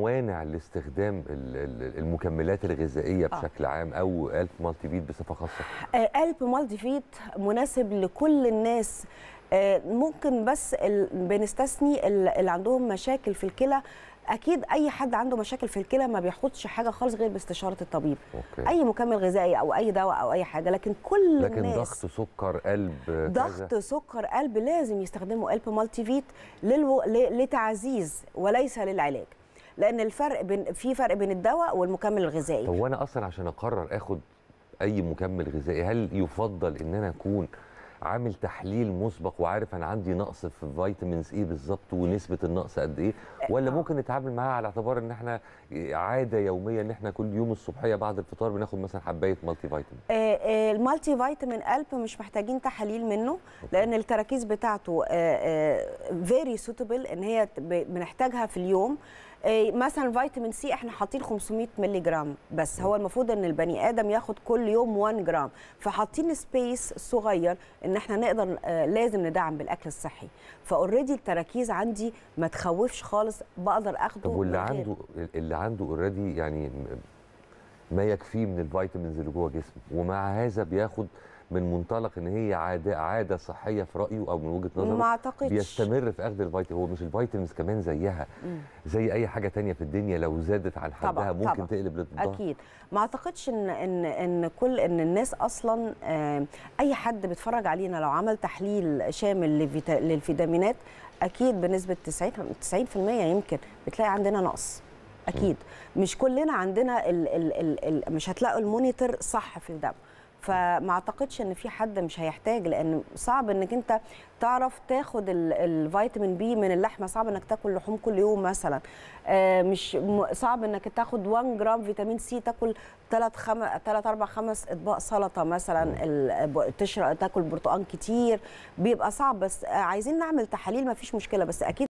موانع لاستخدام المكملات الغذائيه آه. بشكل آه. عام او الف مالتي فيت بصفه خاصه آه، الف مالتي فيت مناسب لكل الناس آه، ممكن بس بنستثني اللي عندهم مشاكل في الكلى اكيد اي حد عنده مشاكل في الكلى ما بياخدش حاجه خالص غير باستشاره الطبيب أوكي. اي مكمل غذائي او اي دواء او اي حاجه لكن كل لكن الناس ضغط سكر قلب ضغط سكر قلب لازم يستخدموا قلب مالتي فيت للو... لتعزيز وليس للعلاج لان الفرق بين في فرق بين الدواء والمكمل الغذائي هو انا اصلا عشان اقرر اخد اي مكمل غذائي هل يفضل ان انا اكون عامل تحليل مسبق وعارف انا عندي نقص في فيتامينز ايه بالظبط ونسبه النقص قد ايه ولا ممكن نتعامل معاها على اعتبار ان احنا عاده يوميه ان احنا كل يوم الصبحيه بعد الفطار بناخد مثلا حبايه مالتي فيتامين المالتي فيتامين قلب مش محتاجين تحاليل منه لان التراكيز بتاعته فيري آه، سوتبل آه، ان هي بنحتاجها في اليوم آه، مثلا فيتامين سي احنا حاطين 500 مللي جرام بس هو المفروض ان البني ادم ياخد كل يوم 1 جرام فحاطين سبيس صغير ان احنا نقدر آه، لازم ندعم بالاكل الصحي فاوريدي التراكيز عندي ما تخوفش خالص بقدر اخده طب واللي عنده اللي عنده اوريدي يعني ما يكفيه من الفيتامينز اللي جوه جسمه ومع هذا بياخد من منطلق ان هي عاده عاده صحيه في رايه او من وجهه نظره ما أعتقدش. بيستمر في اخذ الفيتامين هو مش الفيتامينز كمان زيها زي اي حاجه تانية في الدنيا لو زادت عن حدها طبعًا ممكن طبعًا. تقلب للضغط اكيد ما اعتقدش ان ان ان كل ان الناس اصلا آه، اي حد بيتفرج علينا لو عمل تحليل شامل للفيتامينات اكيد بنسبه 90 90% يمكن بتلاقي عندنا نقص اكيد مش كلنا عندنا ال ال الـ الـ مش هتلاقوا المونيتور صح في الدم فما اعتقدش ان في حد مش هيحتاج لان صعب انك انت تعرف تاخد الفيتامين بي من اللحمه صعب انك تاكل لحوم كل يوم مثلا آه، مش صعب انك تاخد 1 جرام فيتامين سي تاكل 3 خم... 3 4 5 اطباق سلطه مثلا تشرب تاكل برتقال كتير بيبقى صعب بس عايزين نعمل تحاليل ما فيش مشكله بس اكيد